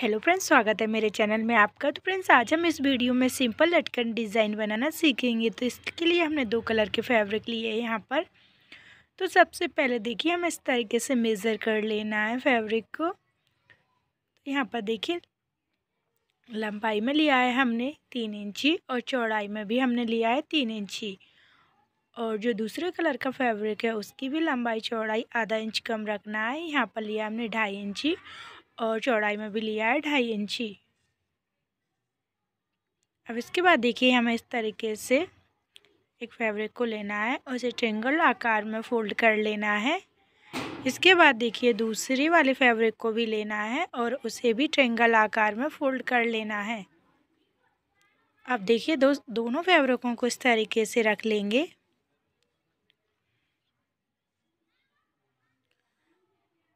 hello friends स्वागत है मेरे चैनल में आपका तो फ्रेंड्स आज हम इस वीडियो में सिंपल लटकन डिज़ाइन बनाना सीखेंगे तो इसके लिए हमने दो कलर के फैब्रिक लिए हैं यहाँ पर तो सबसे पहले देखिए हमें इस तरीके से मेज़र कर लेना है फैब्रिक को यहाँ पर देखिए लंबाई में लिया है हमने तीन इंची और चौड़ाई में भी हमने लिया है तीन इंची और जो दूसरे कलर का फैब्रिक है उसकी भी लंबाई चौड़ाई आधा इंच कम रखना है यहाँ पर लिया हमने ढाई इंची और चौड़ाई में भी लिया है ढाई इंची अब इसके बाद देखिए हमें इस तरीके से एक फैब्रिक को लेना है और उसे ट्रेंगल आकार में फोल्ड कर लेना है इसके बाद देखिए दूसरी वाले फैब्रिक को भी लेना है और उसे भी ट्रेंगल आकार में फोल्ड कर लेना है अब देखिए दो दोनों फैब्रिकों को इस तरीके से रख लेंगे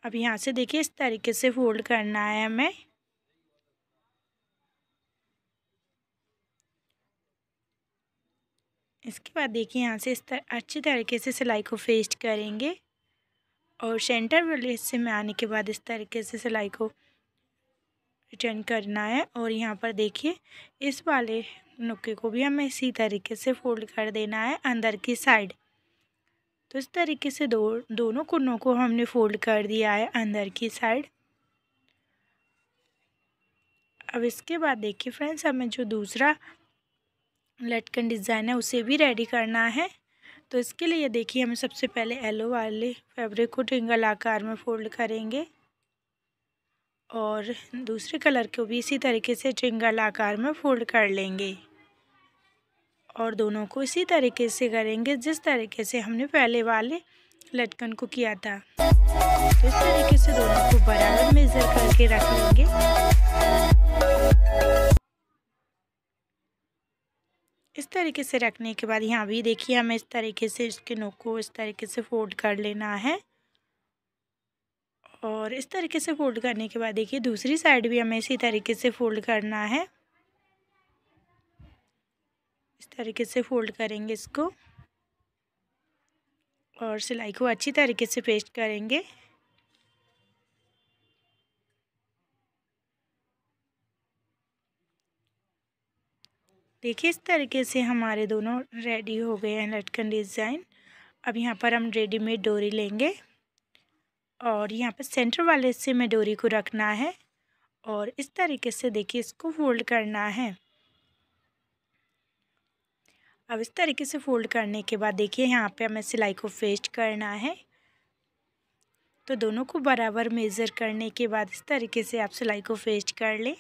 अब यहाँ से देखिए इस तरीके से फोल्ड करना है हमें इसके बाद देखिए यहाँ से इस तर, अच्छी तरीके से सिलाई को फेस्ट करेंगे और सेंटर वाले हिस्से में आने के बाद इस तरीके से सिलाई को रिटर्न करना है और यहाँ पर देखिए इस वाले नुक्के को भी हमें इसी तरीके से फोल्ड कर देना है अंदर की साइड तो इस तरीके से दो दोनों कुनों को हमने फोल्ड कर दिया है अंदर की साइड अब इसके बाद देखिए फ्रेंड्स हमें जो दूसरा लटकन डिज़ाइन है उसे भी रेडी करना है तो इसके लिए देखिए हमें सबसे पहले एलो वाले फैब्रिक को ट्रिंगल आकार में फोल्ड करेंगे और दूसरे कलर को भी इसी तरीके से ट्रिंगल आकार में फोल्ड कर लेंगे और दोनों को इसी तरीके से करेंगे जिस तरीके से हमने पहले वाले लटकन को किया था तो इस तरीके से दोनों को बराबर मेज़र करके रख लेंगे इस तरीके से रखने के बाद यहाँ भी देखिए हमें इस तरीके से इसके नोक को इस तरीके से फोल्ड कर लेना है और इस तरीके से फोल्ड करने के बाद देखिए दूसरी साइड भी हमें इसी तरीके से फोल्ड करना है इस तरीके से फोल्ड करेंगे इसको और सिलाई को अच्छी तरीके से पेस्ट करेंगे देखिए इस तरीके से हमारे दोनों रेडी हो गए हैं लटकन डिज़ाइन अब यहाँ पर हम रेडीमेड डोरी लेंगे और यहाँ पर सेंटर वाले से में डोरी को रखना है और इस तरीके से देखिए इसको फोल्ड करना है अब इस तरीके से फोल्ड करने के बाद देखिए यहाँ पे हमें सिलाई को फेस्ट करना है तो दोनों को बराबर मेज़र करने के बाद इस तरीके से आप सिलाई को फेस्ट कर लें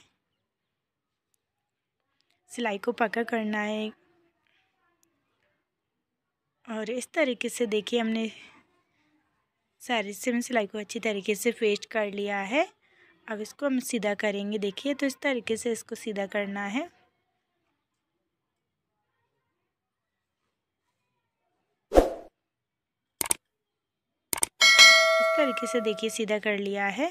सिलाई को पका करना है और इस तरीके से देखिए हमने सारी से हमने सिलाई को अच्छी तरीके से फेस्ट कर लिया है अब इसको हम सीधा करेंगे देखिए तो इस तरीके से इसको सीधा करना है तरीके से देखिए सीधा कर लिया है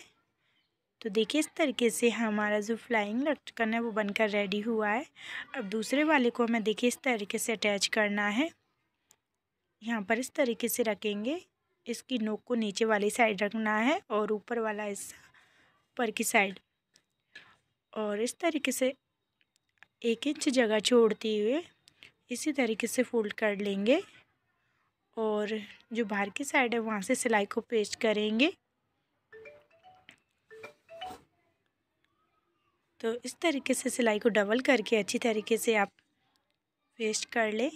तो देखिए इस तरीके से हमारा जो फ्लाइंग लटकन है वो बनकर रेडी हुआ है अब दूसरे वाले को हमें देखिए इस तरीके से अटैच करना है यहाँ पर इस तरीके से रखेंगे इसकी नोक को नीचे वाली साइड रखना है और ऊपर वाला हिस्सा ऊपर की साइड और इस तरीके से एक इंच जगह छोड़ते हुए इसी तरीके से फोल्ड कर लेंगे और जो बाहर की साइड है वहाँ से सिलाई को पेस्ट करेंगे तो इस तरीके से सिलाई को डबल करके अच्छी तरीके से आप पेस्ट कर लें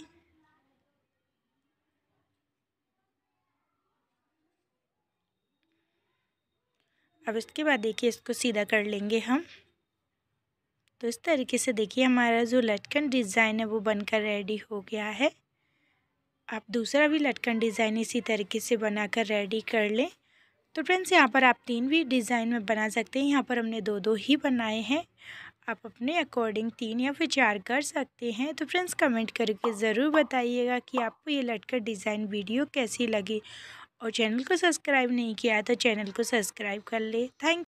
अब इसके बाद देखिए इसको सीधा कर लेंगे हम तो इस तरीके से देखिए हमारा जो लटकन डिज़ाइन है वो बनकर रेडी हो गया है आप दूसरा भी लटकन डिज़ाइन इसी तरीके से बनाकर रेडी कर लें तो फ्रेंड्स यहाँ पर आप तीन भी डिज़ाइन में बना सकते हैं यहाँ पर हमने दो दो ही बनाए हैं आप अपने अकॉर्डिंग तीन या फिर चार कर सकते हैं तो फ्रेंड्स कमेंट करके ज़रूर बताइएगा कि आपको ये लटकर डिज़ाइन वीडियो कैसी लगी और चैनल को सब्सक्राइब नहीं किया तो चैनल को सब्सक्राइब कर ले थैंक